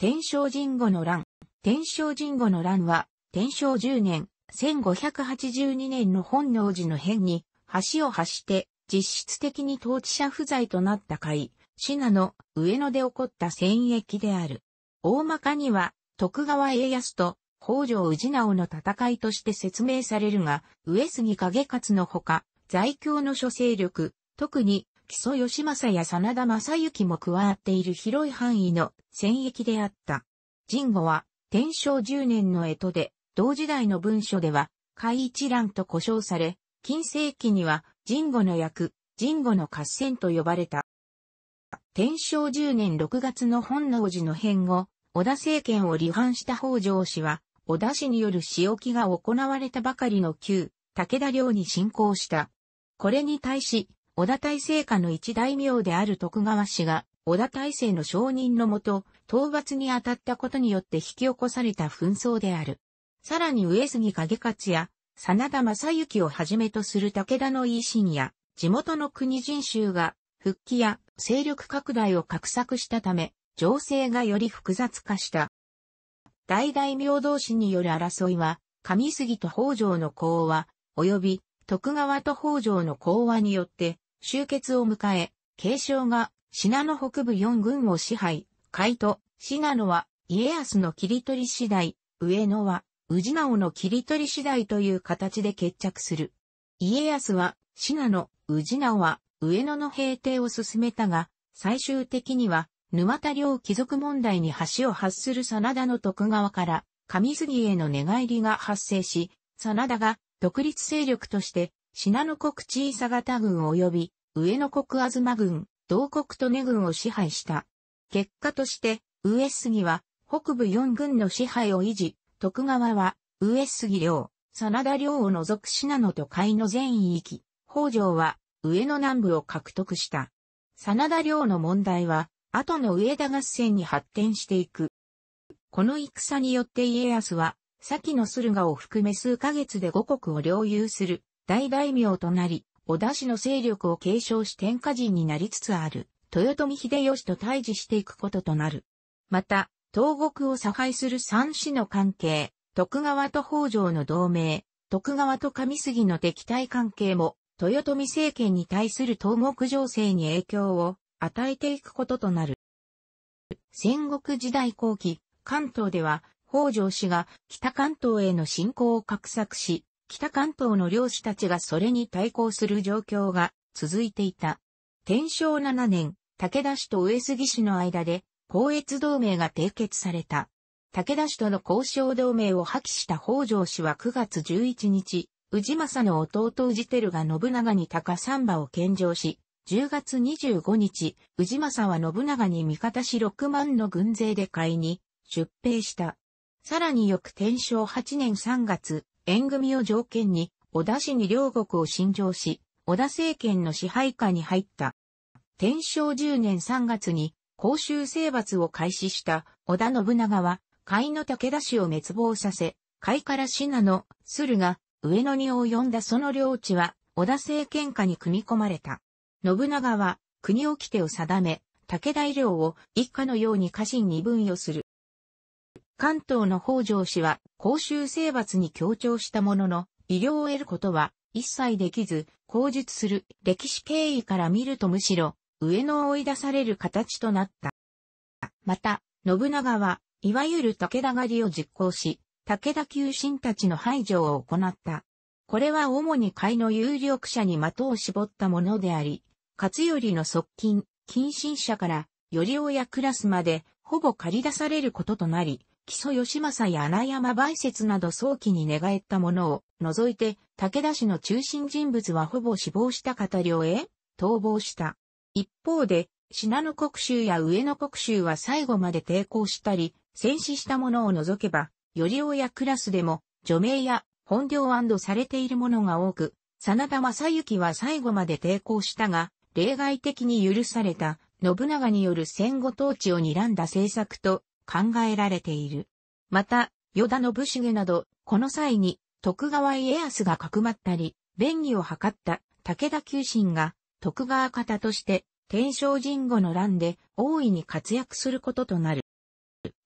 天正神後の乱。天正神後の乱は、天正10年、1582年の本能寺の変に、橋を発して、実質的に統治者不在となった会、信濃、上野で起こった戦役である。大まかには、徳川家康と北条氏直の戦いとして説明されるが、上杉景勝のほか、在京の諸勢力、特に木曽義政や真田正幸も加わっている広い範囲の戦役であった。神護は、天正10年の江戸で、同時代の文書では、海一覧と呼称され、近世紀には、神護の役、神護の合戦と呼ばれた。天正10年6月の本能寺の変後、織田政権を離反した北条氏は、織田氏による仕置きが行われたばかりの旧、武田領に侵攻した。これに対し、織田大成家の一大名である徳川氏が、織田大成の承認のもと、討伐に当たったことによって引き起こされた紛争である。さらに上杉景勝や、真田正幸をはじめとする武田の維新や、地元の国人衆が、復帰や勢力拡大を画策したため、情勢がより複雑化した。大大名同士による争いは、上杉と北条の講和、及び徳川と北条の講和によって、終結を迎え、継承が、品野北部四軍を支配、海都、品野は、家康の切り取り次第、上野は、氏直の切り取り次第という形で決着する。家康は、信宇氏直は、上野の平定を進めたが、最終的には、沼田領貴族問題に橋を発する真田の徳川から、上杉への寝返りが発生し、真田が独立勢力として信濃国小佐型軍及び上野国東軍、同国利根軍を支配した。結果として、上杉は北部四軍の支配を維持、徳川は上杉領、真田領を除く信濃と海の全域、北条は上野南部を獲得した。真田領の問題は、後の上田合戦に発展していく。この戦によって家康は、先の駿河を含め数ヶ月で五国を領有する大大名となり、織田氏の勢力を継承し天下人になりつつある、豊臣秀吉と対峙していくこととなる。また、東国を差配する三氏の関係、徳川と北条の同盟、徳川と上杉の敵対関係も、豊臣政権に対する東国情勢に影響を与えていくこととなる。戦国時代後期、関東では、北条氏が北関東への侵攻を画策し、北関東の漁師たちがそれに対抗する状況が続いていた。天正7年、武田氏と上杉氏の間で、交越同盟が締結された。武田氏との交渉同盟を破棄した北条氏は9月11日、宇治政の弟宇治輝が信長に高三馬を献上し、10月25日、宇治政は信長に味方し6万の軍勢で買いに出兵した。さらにく天正8年3月、縁組を条件に、織田氏に両国を侵上し、織田政権の支配下に入った。天正10年3月に、公衆征伐を開始した織田信長は、甲斐の武田氏を滅亡させ、甲斐から信濃駿河、上野に及んだその領地は、織田政権下に組み込まれた。信長は、国を規定を定め、武田医療を一家のように家臣に分与する。関東の北条氏は公衆征伐に協調したものの、医療を得ることは一切できず、口述する歴史経緯から見るとむしろ、上野を追い出される形となった。また、信長は、いわゆる武田狩りを実行し、武田求心たちの排除を行った。これは主に会の有力者に的を絞ったものであり、勝頼の側近、近親者から、より親クラスまで、ほぼ借り出されることとなり、木曽義政や穴山梅雪など早期に寝返ったものを除いて、武田氏の中心人物はほぼ死亡した方領へ逃亡した。一方で、信濃国衆や上野国衆は最後まで抵抗したり、戦死したものを除けば、より親クラスでも、除名や本領されているものが多く、真田正幸は最後まで抵抗したが、例外的に許された、信長による戦後統治を睨んだ政策と、考えられている。また、与田信繁など、この際に徳川家康がかくまったり、便宜を図った武田久信が徳川方として天正神後の乱で大いに活躍することとなる。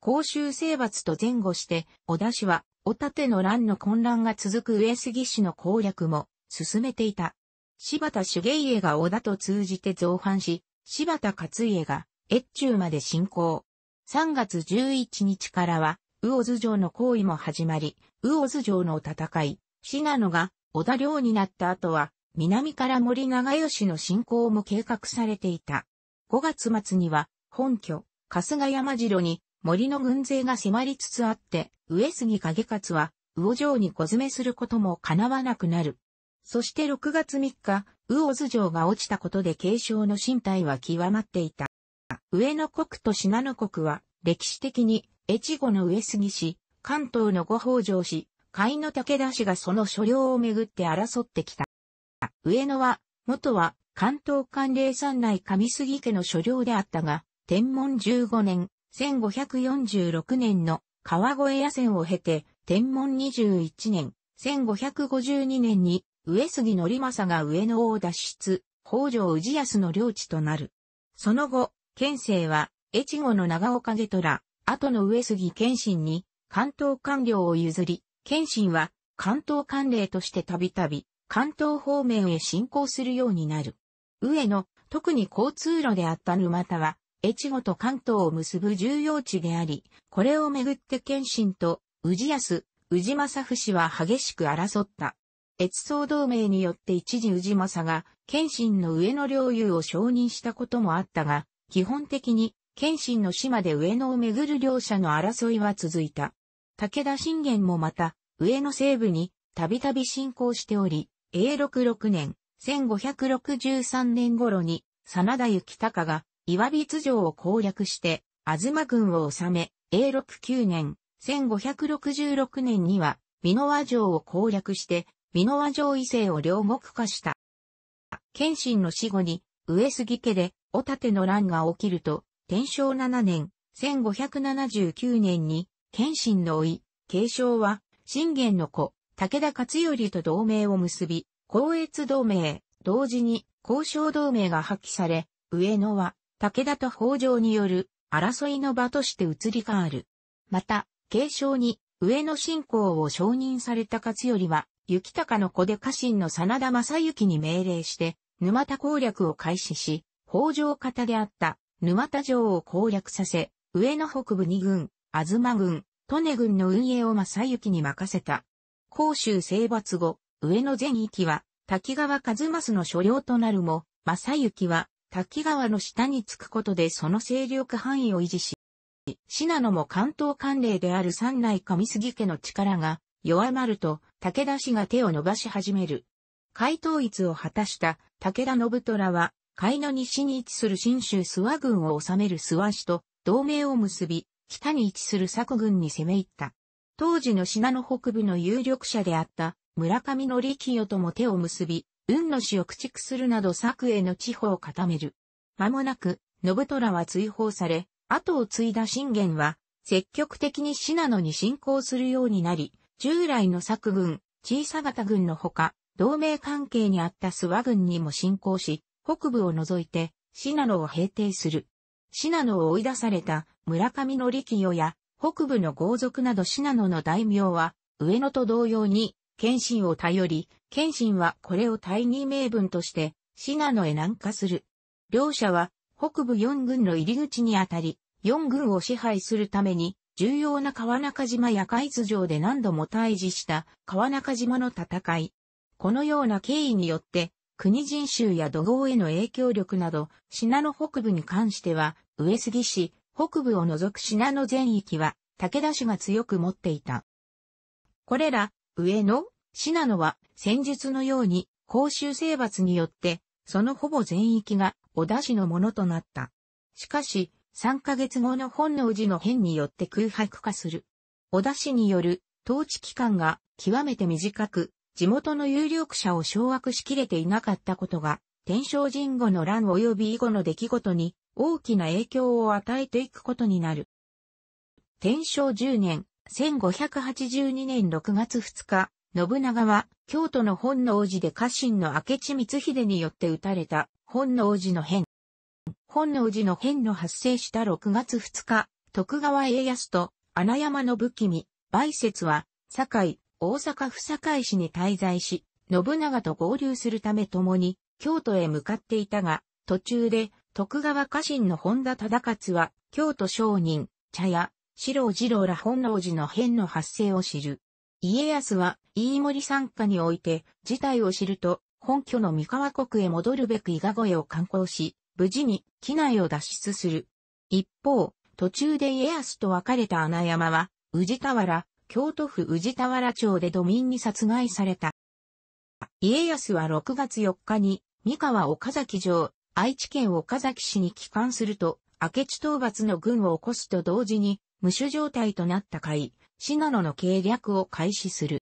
公衆征伐と前後して小田氏はおたての乱の混乱が続く上杉氏の攻略も進めていた。柴田茂家が小田と通じて造反し、柴田勝家が越中まで進行。3月11日からは、魚津城の行為も始まり、魚津城の戦い、信濃が織田領になった後は、南から森長吉の進行も計画されていた。5月末には、本拠、春日山城に森の軍勢が迫りつつあって、上杉影勝は、魚城に小詰めすることも叶わなくなる。そして6月3日、魚津城が落ちたことで継承の身体は極まっていた。、上野国と信濃国は、歴史的に、越後の上杉氏、関東の御北条氏、甲斐の武田氏がその所領をめぐって争ってきた。上野は、元は、関東関連山内上杉家の所領であったが、天文15年、1546年の川越野戦を経て、天文21年、1552年に、上杉則政が上野を脱出、北条氏康の領地となる。その後、県政は、越後の長岡下虎、後の上杉謙信に、関東官僚を譲り、謙信は、関東官令としてたびたび、関東方面へ進行するようになる。上野、特に交通路であった沼田は、越後と関東を結ぶ重要地であり、これをめぐって謙信と、宇治安、宇治府伏は激しく争った。越総同盟によって一時宇治政が、謙信の上野領有を承認したこともあったが、基本的に、謙信の島で上野をめぐる両者の争いは続いた。武田信玄もまた、上野西部に、たびたび侵攻しており、永禄6年、1563年頃に、真田幸隆が、岩櫃城を攻略して、東軍を治め、永禄9年、1566年には、美濃和城を攻略して、美濃和城異性を両国化した。謙信の死後に、上杉家で、おたての乱が起きると、天正7年、1579年に、謙信の甥、継承は、信玄の子、武田勝頼と同盟を結び、光越同盟、同時に、交渉同盟が破棄され、上野は、武田と北条による、争いの場として移り変わる。また、継承に、上野信仰を承認された勝頼は、雪高の子で家臣の真田正幸に命令して、沼田攻略を開始し、北条方であった沼田城を攻略させ、上野北部二軍、東軍、利根軍の運営を正幸に任せた。甲州征伐後、上野全域は滝川一益の所領となるも、正幸は滝川の下につくことでその勢力範囲を維持し、信濃も関東管領である三内上杉家の力が弱まると武田氏が手を伸ばし始める。海統一を果たした武田信虎は、海の西に位置する新州諏訪郡を治める諏訪市と同盟を結び、北に位置する佐古郡に攻め入った。当時の信濃北部の有力者であった村上の力清とも手を結び、運の死を駆逐するなど佐久への地方を固める。間もなく、信虎は追放され、後を継いだ信玄は、積極的に信濃に侵攻するようになり、従来の佐久軍、小佐方軍のほか、同盟関係にあった諏訪軍にも侵攻し、北部を除いて、シナノを平定する。シナノを追い出された村上の力与や北部の豪族などシナノの大名は、上野と同様に、謙信を頼り、謙信はこれを大義名分として、シナノへ南下する。両者は、北部四軍の入り口にあたり、四軍を支配するために、重要な川中島や海津城で何度も対峙した川中島の戦い。このような経緯によって、国人州や土豪への影響力など、品の北部に関しては、上杉市、北部を除く品の全域は、武田氏が強く持っていた。これら、上野、品野は、戦術のように、公衆征伐によって、そのほぼ全域が、織田氏のものとなった。しかし、3ヶ月後の本能寺の変によって空白化する。織田氏による、統治期間が、極めて短く、地元の有力者を掌握しきれていなかったことが、天正神後の乱及び以後の出来事に大きな影響を与えていくことになる。天正10年、1582年6月2日、信長は京都の本能寺で家臣の明智光秀によって撃たれた本能寺の変。本能寺の変の発生した6月2日、徳川家康と穴山の武器見、梅雪は、堺、大阪府堺市に滞在し、信長と合流するため共に京都へ向かっていたが、途中で徳川家臣の本田忠勝は京都商人、茶屋、四郎次郎ら本能寺の変の発生を知る。家康は飯森参加において事態を知ると本拠の三河国へ戻るべく伊賀越えを観光し、無事に機内を脱出する。一方、途中で家康と別れた穴山は、宇治田原、京都府宇治田原町で土民に殺害された。家康は6月4日に、三河岡崎城、愛知県岡崎市に帰還すると、明智討伐の軍を起こすと同時に、無主状態となった甲信濃の計略を開始する。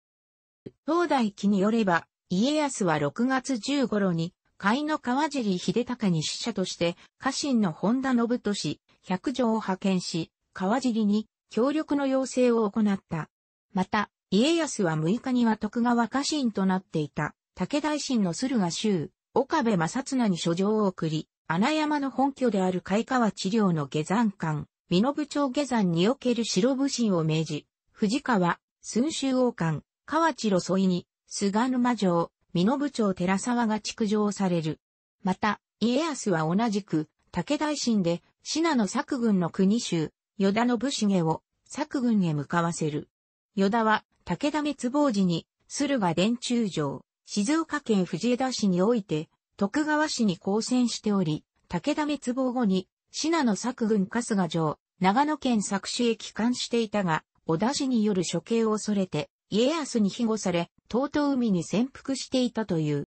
東大記によれば、家康は6月1 0頃に、甲の川尻秀隆に使者として、家臣の本田信俊、百条を派遣し、川尻に協力の要請を行った。また、家康は6日には徳川家臣となっていた、武大臣の駿河州、岡部正綱に書状を送り、穴山の本拠である海川治療の下山館、美濃部町下山における白武神を命じ、藤川、寸州王官、河内路沿いに、菅沼城、美濃部町寺沢が築城される。また、家康は同じく、武大臣で、信濃作軍の国衆、与田信繁を、作軍へ向かわせる。与田は、武田滅亡時に、駿河殿中城、静岡県藤枝市において、徳川市に交戦しており、武田滅亡後に、信濃作軍春日城、長野県作市へ帰還していたが、織田氏による処刑を恐れて、家康に庇護され、東東海に潜伏していたという。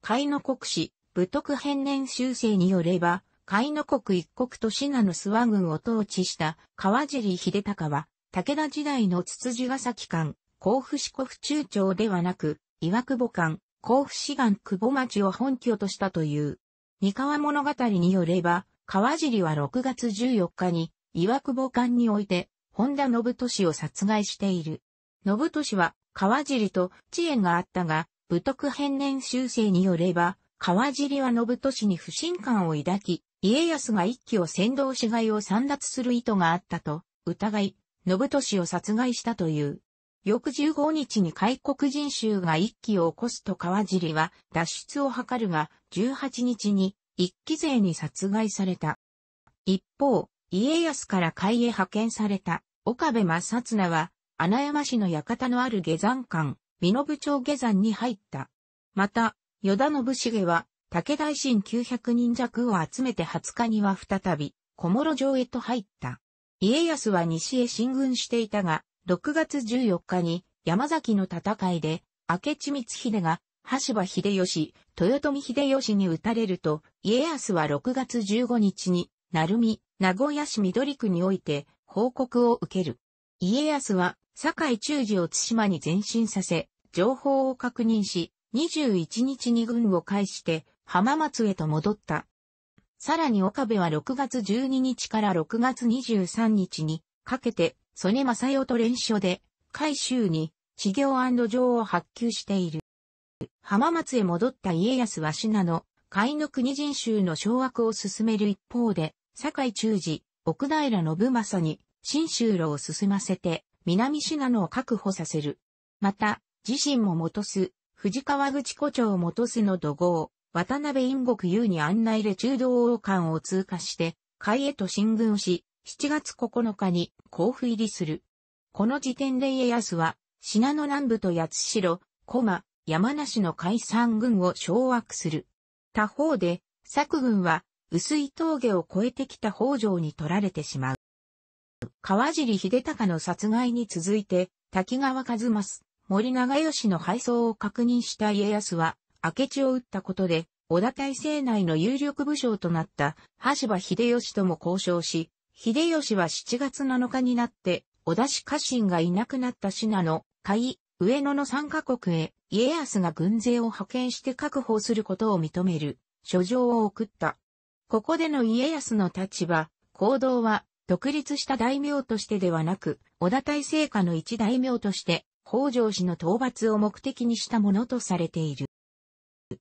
海の国史、武徳編年修正によれば、海の国一国と信濃諏訪軍を統治した川尻秀隆は、武田時代の筒子ヶ崎間、甲府市国中町ではなく、岩久保間、甲府市岸久保町を本拠としたという。三河物語によれば、川尻は6月14日に、岩久保間において、本田信利を殺害している。信利は、川尻と知恵があったが、武徳変年修正によれば、川尻は信利に不信感を抱き、家康が一騎を先導しがいを散奪する意図があったと、疑い、信俊を殺害したという。翌15日に開国人衆が一騎を起こすと川尻は脱出を図るが、18日に一騎勢に殺害された。一方、家康から海へ派遣された岡部正綱は、穴山市の館のある下山館、美濃部町下山に入った。また、与田信繁は、武大臣900人弱を集めて20日には再び、小諸城へと入った。家康は西へ進軍していたが、6月14日に山崎の戦いで、明智光秀が、橋場秀吉、豊臣秀吉に撃たれると、家康は6月15日に、鳴海、名古屋市緑区において、報告を受ける。家康は、堺中寺を津島に前進させ、情報を確認し、21日に軍を介して、浜松へと戻った。さらに岡部は6月12日から6月23日にかけて、曽根正代と連署で、海州に治療情を発給している。浜松へ戻った家康は信濃、海の国人衆の掌握を進める一方で、堺中治、奥平信正に、新州路を進ませて、南信濃を確保させる。また、自身も元す、藤川口古町元すの土豪、渡辺陰国優に案内で中道王冠を通過して、海へと進軍し、7月9日に甲府入りする。この時点で家康は、品野南部と八代、駒、山梨の海産軍を掌握する。他方で、作軍は、薄い峠を越えてきた北条に取られてしまう。川尻秀隆の殺害に続いて、滝川和益、森長吉の敗走を確認した家康は、明智を撃ったことで、織田体制内の有力武将となった羽柴秀吉とも交渉し、秀吉は7月7日になって、織田氏家臣がいなくなった信濃、海、上野の3カ国へ、家康が軍勢を派遣して確保することを認める、書状を送った。ここでの家康の立場、行動は、独立した大名としてではなく、織田体制下の一大名として、北条氏の討伐を目的にしたものとされている。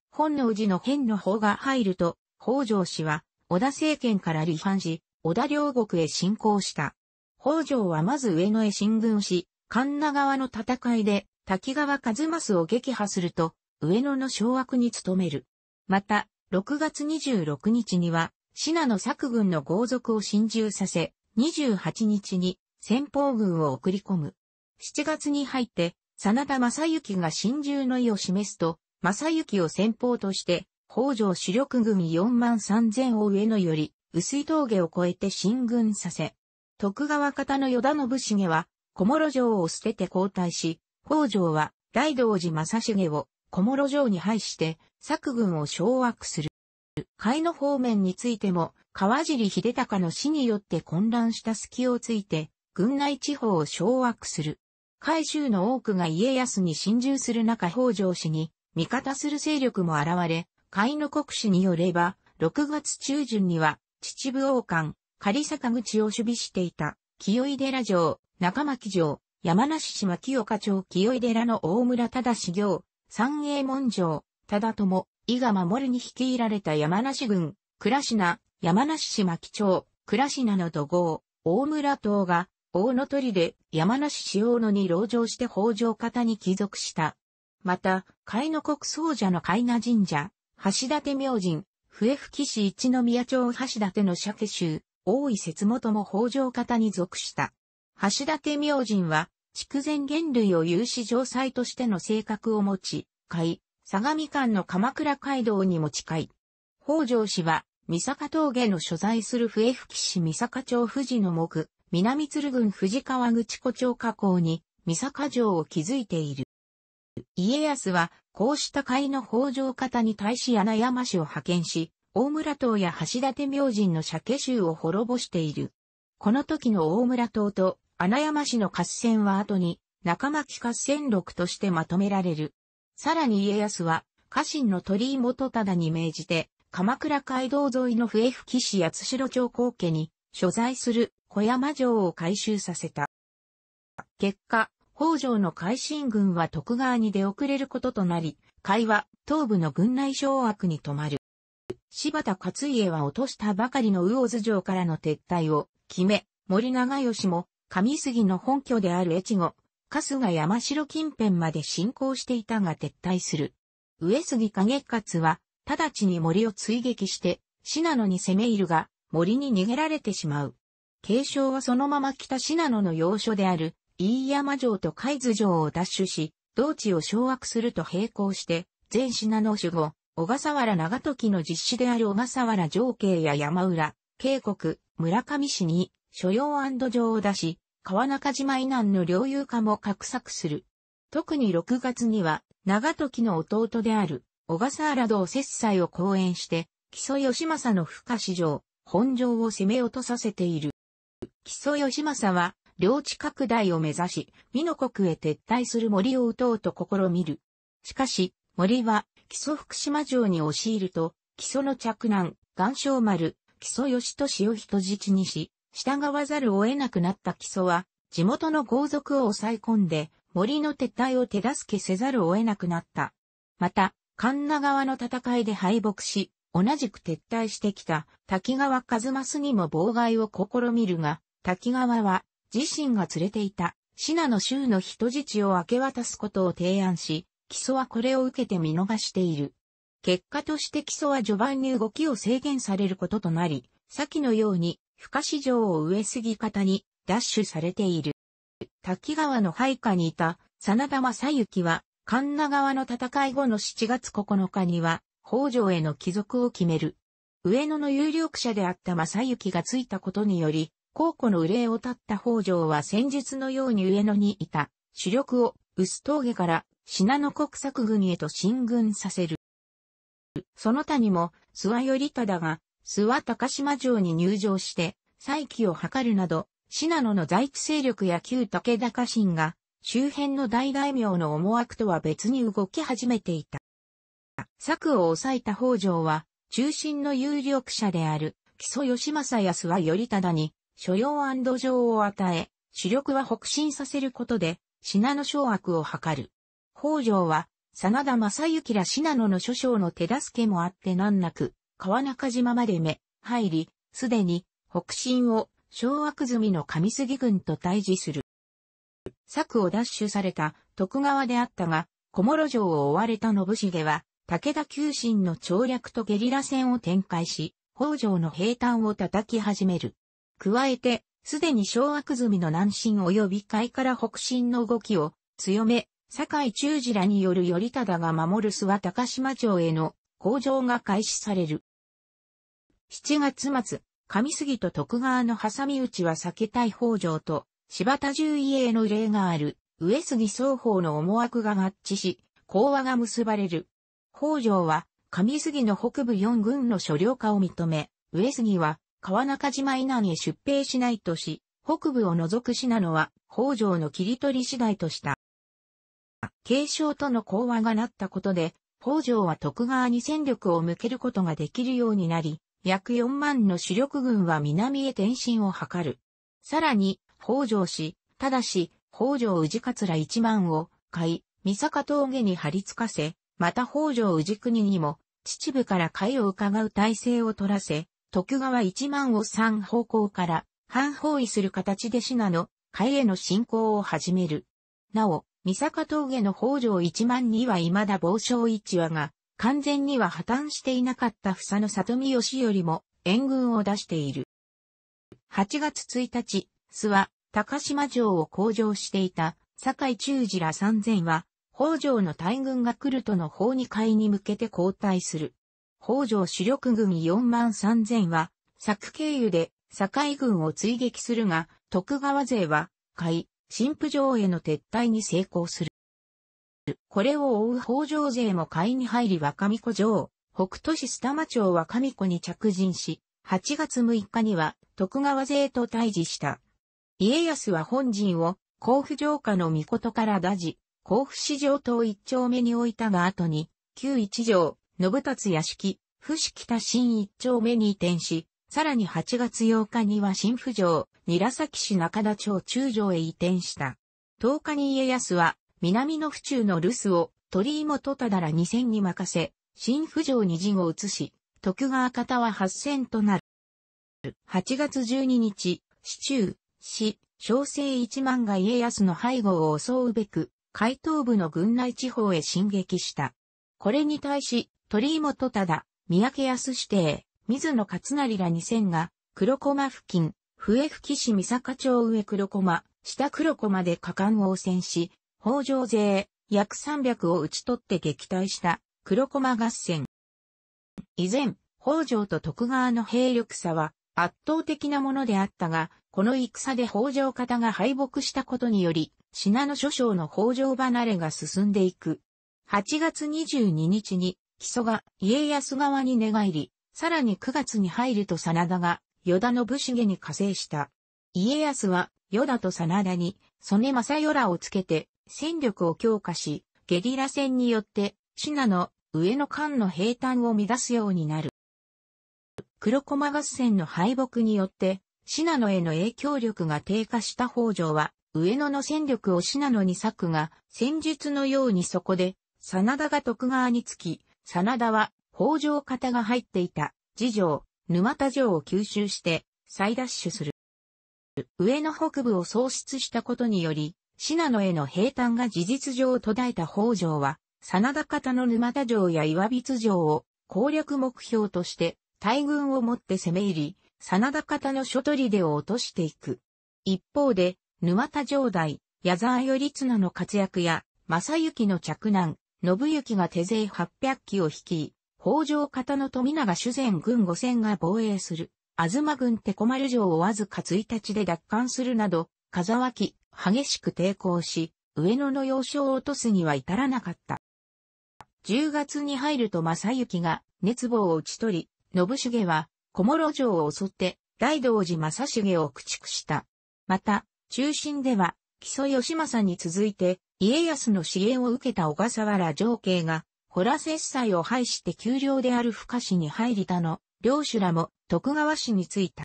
本能寺の変の法が入ると、北条氏は、織田政権から離反し、織田両国へ侵攻した。北条はまず上野へ進軍し、神奈川の戦いで、滝川和正を撃破すると、上野の掌握に努める。また、6月26日には、品の作軍の豪族を侵入させ、28日に先方軍を送り込む。7月に入って、真田正幸が侵入の意を示すと、正幸を先方として、北条主力組4万3000を上野より、薄い峠を越えて進軍させ、徳川方の与田信重は、小諸城を捨てて交代し、北条は、大道寺正成を、小諸城に配して、作軍を掌握する。海の方面についても、川尻秀隆の死によって混乱した隙をついて、軍内地方を掌握する。海州の多くが家康に侵入する中北条氏に、味方する勢力も現れ、海の国史によれば、6月中旬には、秩父王冠、仮坂口を守備していた、清井寺城、中巻城、山梨市牧岡町清井寺の大村忠行、三英門城、忠友、伊賀守に率いられた山梨軍、倉品、山梨島木町、倉品の土豪、大村党が、大野鳥で山梨市大野に籠城して北条方に帰属した。また、海の国総者の海名神社、橋立明神、笛吹市一宮町橋立の鮭州、大井節元も北条方に属した。橋立明神は、筑前元類を有志上塞としての性格を持ち、海、相模間の鎌倉街道にも近い。北条氏は、三坂峠の所在する笛吹市三坂町富士の木、南鶴郡富士川口湖町河口に、三坂城を築いている。家康は、こうした会の北条方に対し穴山氏を派遣し、大村党や橋立明神の鮭衆を滅ぼしている。この時の大村党と穴山氏の合戦は後に、中巻合戦録としてまとめられる。さらに家康は、家臣の鳥居元忠に命じて、鎌倉街道沿いの笛吹市八代町皇家に所在する小山城を改修させた。結果、北条の海進軍は徳川に出遅れることとなり、海は東部の軍内掌握に止まる。柴田勝家は落としたばかりの魚津城からの撤退を決め、森長吉も上杉の本拠である越後、春日山城近辺まで進行していたが撤退する。上杉景勝は直ちに森を追撃して、信濃に攻め入るが、森に逃げられてしまう。継承はそのまま北信濃の要所である、飯山城と海津城を奪取し、同地を掌握すると並行して、全品の守護、小笠原長時の実施である小笠原城慶や山浦、渓谷、村上市に、所要城を出し、川中島以南の領有化も画策する。特に6月には、長時の弟である、小笠原道節祭を講演して、木曽義政の不可市城、本城を攻め落とさせている。木曽義政は、領地拡大を目指し、美濃国へ撤退する森を撃とうと試みる。しかし、森は、木曽福島城に押し入ると、木曽の着難、岩礁丸、木曽義俊を人質にし、従わざるを得なくなった木曽は、地元の豪族を抑え込んで、森の撤退を手助けせざるを得なくなった。また、神奈川の戦いで敗北し、同じく撤退してきた滝川一益にも妨害を試みるが、滝川は自身が連れていた、シナの州の人質を明け渡すことを提案し、基礎はこれを受けて見逃している。結果として基礎は序盤に動きを制限されることとなり、先のように、不可市場を植えすぎ方に、ダッシュされている。滝川の配下にいた、真田正幸は、神奈川の戦い後の7月9日には、北条への帰属を決める。上野の有力者であった正幸がついたことにより、高庫の憂いを立った北条は戦術のように上野にいた主力を薄峠から信濃国策軍へと進軍させる。その他にも諏訪頼忠が諏訪高島城に入城して再起を図るなど、信濃の在地勢力や旧武田家臣が周辺の大大名の思惑とは別に動き始めていた。策を抑えた北条は中心の有力者である木曽義政や諏訪頼忠に所要情を与え、主力は北進させることで、信濃掌握を図る。北条は、真田正幸ら信濃の諸将の手助けもあって難なく、川中島まで目、入り、すでに、北進を、掌握済みの上杉軍と対峙する。策を奪取された徳川であったが、小諸城を追われた信繁は、武田急進の調略とゲリラ戦を展開し、北条の平坦を叩き始める。加えて、すでに小悪済みの南進及び海から北進の動きを強め、堺中次らによる頼忠が守る諏訪高島城への工場が開始される。7月末、上杉と徳川の挟み撃ちは避けたい北条と柴田重家への例がある上杉双方の思惑が合致し、講和が結ばれる。北条は上杉の北部四軍の所領化を認め、上杉は川中島以南へ出兵しないとし、北部を除く品のは北条の切り取り次第とした。継承との講和がなったことで、北条は徳川に戦力を向けることができるようになり、約4万の主力軍は南へ転進を図る。さらに、北条氏、ただし、北条氏桂1万を買い、三坂峠に張り付かせ、また北条氏国にも、秩父からいを伺う体制を取らせ、徳川一万を三方向から反包囲する形で信濃、海への進行を始める。なお、三坂峠の北条一万には未だ傍聴一話が、完全には破綻していなかった房の里見義よりも援軍を出している。8月1日、諏訪、高島城を向上していた、堺中次ら三千は、北条の大軍が来るとの方に会に向けて交代する。北条主力軍4万3000は、作経由で堺軍を追撃するが、徳川勢は、海、新府城への撤退に成功する。これを追う北条勢も海に入り若巫子城、北都市須玉町は若子に着陣し、8月6日には徳川勢と対峙した。家康は本陣を甲府城下の御事から打じ、甲府市城等一丁目に置いたが後に、旧一条、信達屋敷、伏北新一丁目に移転し、さらに8月8日には新府城、韮崎市中田町中城へ移転した。10日に家康は、南の府中の留守を鳥居元忠ら2000に任せ、新府城に陣を移し、徳川方は8000となる。8月12日、市中、市、小生一万が家康の背後を襲うべく、海東部の軍内地方へ進撃した。これに対し、鳥居元忠、三宅康指定、水野勝成ら2000が、黒駒付近、笛吹市三坂町上黒駒、下黒駒で果敢を汚染し、北条勢、約300を打ち取って撃退した、黒駒合戦。以前、北条と徳川の兵力差は、圧倒的なものであったが、この戦で北条方が敗北したことにより、品の諸将の北条離れが進んでいく。8月22日に木曽が家康側に寝返り、さらに9月に入ると真田が、与田信繁に加勢した。家康は、与田と真田に、曽根正与らをつけて、戦力を強化し、ゲリラ戦によって、信濃、上野間の平坦を乱すようになる。黒駒合戦の敗北によって、信濃への影響力が低下した北条は、上野の戦力を信濃に割くが、戦術のようにそこで、真田が徳川につき、真田は、北条方が入っていた、次城、沼田城を吸収して、再奪取する。上野北部を喪失したことにより、信濃への平坦が事実上途絶えた北条は、真田方の沼田城や岩櫃城を攻略目標として大軍をもって攻め入り、真田方の諸砦を落としていく。一方で、沼田城代、矢沢頼綱の活躍や、正幸の着難、信行が手勢800機を率い、北条方の富永主前軍5000が防衛する、東軍手小丸城をわずか1日で奪還するなど、風脇、激しく抵抗し、上野の要衝を落とすには至らなかった。10月に入ると正行が熱望を打ち取り、信重は小諸城を襲って大道寺正重を駆逐した。また、中心では、木曽義政に続いて、家康の支援を受けた小笠原上慶が、ホラス一を廃して丘陵である深市に入りたの、領主らも徳川市に着いた。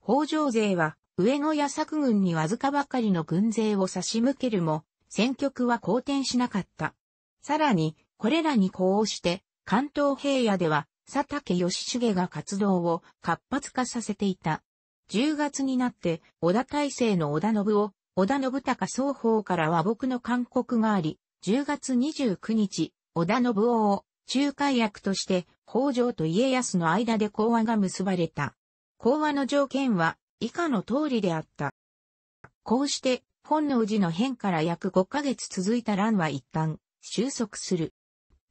北条勢は、上野や作軍にわずかばかりの軍勢を差し向けるも、戦局は好転しなかった。さらに、これらに呼応して、関東平野では、佐竹義重が活動を活発化させていた。10月になって、織田大勢の織田信を織田信孝双方から和睦の勧告があり、10月29日、織田信夫を仲介役として北条と家康の間で講和が結ばれた。講和の条件は以下の通りであった。こうして、本能寺の変から約5ヶ月続いた乱は一旦収束する。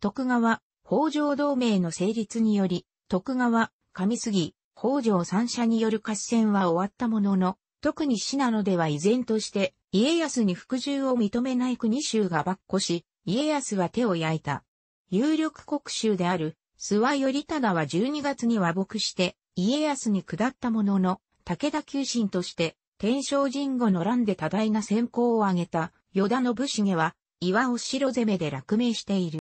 徳川、北条同盟の成立により、徳川、上杉、北条三者による合戦は終わったものの、特になのでは依然として家康に服従を認めない国衆が跋扈し、家康は手を焼いた。有力国衆である諏訪頼忠は12月に和睦して家康に下ったものの、武田急進として天正神後の乱で多大な先行を挙げた与田信繁は岩尾城攻めで落命している。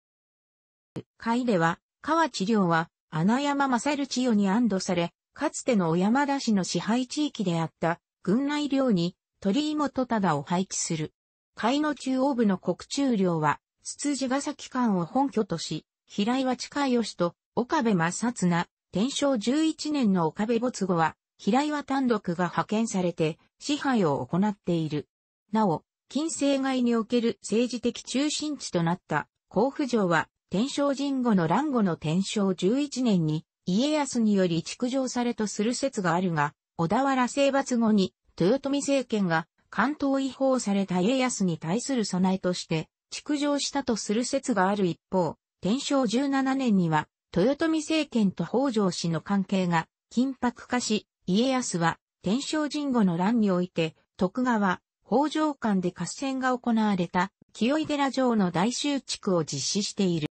会では、河地良は穴山正る千代に安堵され、かつての小山田市の支配地域であった軍内領に鳥居元忠を配置する。海の中央部の国中領は、つつじヶ崎間を本拠とし、平岩近義と岡部正綱、天正11年の岡部没後は、平岩単独が派遣されて支配を行っている。なお、近世外における政治的中心地となった甲府城は、天正神後の乱後の天正11年に、家康により築城されとする説があるが、小田原征伐後に、豊臣政権が関東違法された家康に対する備えとして、築城したとする説がある一方、天正17年には、豊臣政権と北条氏の関係が緊迫化し、家康は天正神後の乱において、徳川、北条間で合戦が行われた清井寺城の大集築を実施している。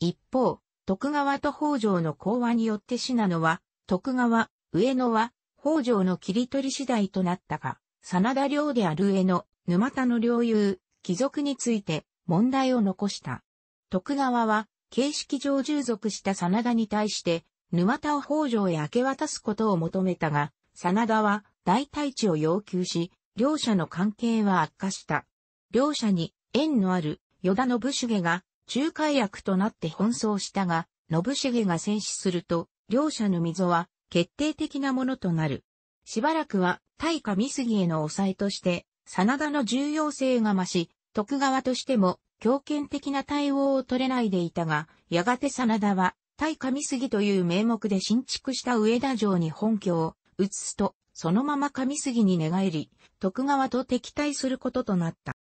一方、徳川と北条の講和によって信濃は、徳川、上野は、北条の切り取り次第となったが、真田領である上の沼田の領有、貴族について問題を残した。徳川は、形式上従属した真田に対して、沼田を北条へ明け渡すことを求めたが、真田は代替地を要求し、両者の関係は悪化した。両者に縁のある与田信繁が仲介役となって奔走したが、信繁が戦死すると、両者の溝は決定的なものとなる。しばらくは、対価見杉への抑えとして、真田の重要性が増し、徳川としても、強権的な対応を取れないでいたが、やがて真田は、対上杉という名目で新築した上田城に本拠を移すと、そのまま上杉に寝返り、徳川と敵対することとなった。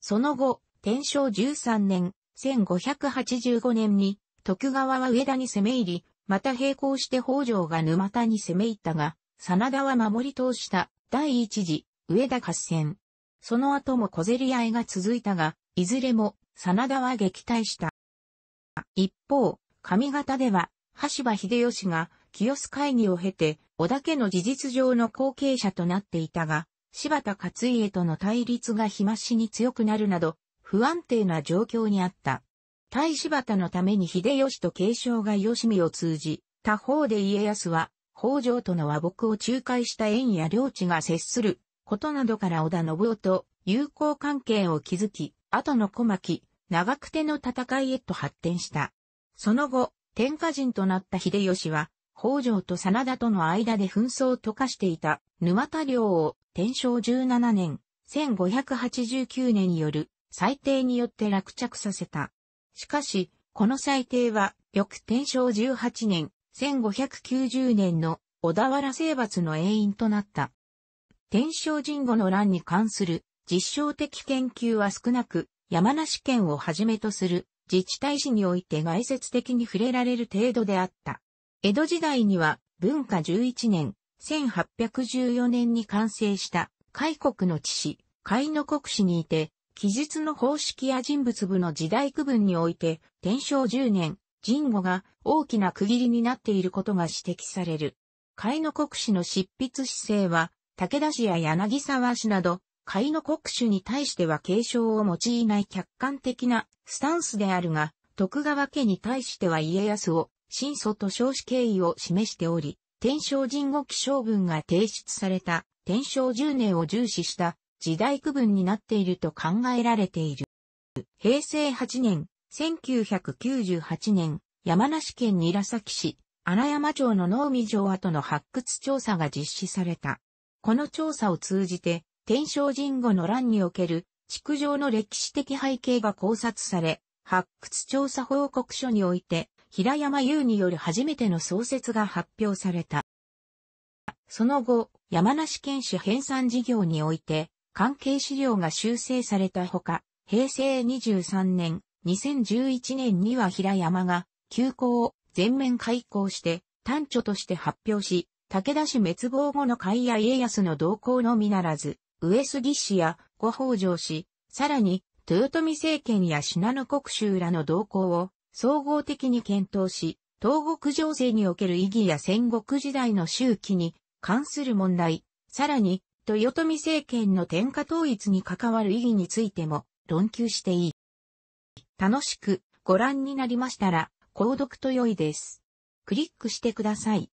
その後、天正13年、1585年に、徳川は上田に攻め入り、また並行して北条が沼田に攻め入ったが、真田は守り通した第一次上田合戦。その後も小競り合いが続いたが、いずれも真田は撃退した。一方、上方では、橋場秀吉が清須会議を経て、織田家の事実上の後継者となっていたが、柴田勝家との対立が日増しに強くなるなど、不安定な状況にあった。大柴田のために秀吉と継承が吉見を通じ、他方で家康は、北条との和睦を仲介した縁や領地が接することなどから織田信夫と友好関係を築き、後の小牧、長久手の戦いへと発展した。その後、天下人となった秀吉は、北条と真田との間で紛争を溶かしていた沼田領を天正17年、1589年による最低によって落着させた。しかし、この裁定は、翌天正18年、1590年の小田原征伐の永遠となった。天正神後の乱に関する実証的研究は少なく、山梨県をはじめとする自治体史において外説的に触れられる程度であった。江戸時代には文化11年、1814年に完成した海国の地史、海の国史にいて、記述の方式や人物部の時代区分において、天正十年、神語が大きな区切りになっていることが指摘される。海の国史の執筆姿勢は、武田氏や柳沢氏など、海の国史に対しては継承を用いない客観的なスタンスであるが、徳川家に対しては家康を、真祖と少子敬意を示しており、天正神語記章文が提出された天正十年を重視した時代区分になっていると考えられている。平成8年、1998年、山梨県韮崎市、穴山町の農民城跡の発掘調査が実施された。この調査を通じて、天正神後の乱における、築城の歴史的背景が考察され、発掘調査報告書において、平山優による初めての創設が発表された。その後、山梨県市編纂事業において、関係資料が修正されたほか、平成23年、2011年には平山が、休校を全面開校して、単著として発表し、武田氏滅亡後の海や家康の動向のみならず、上杉氏や五法上氏、さらに、豊臣政権や信濃国衆らの動向を総合的に検討し、東国情勢における意義や戦国時代の周期に関する問題、さらに豊臣政権の天下統一に関わる意義についても論求していい。楽しくご覧になりましたら、購読と良いです。クリックしてください。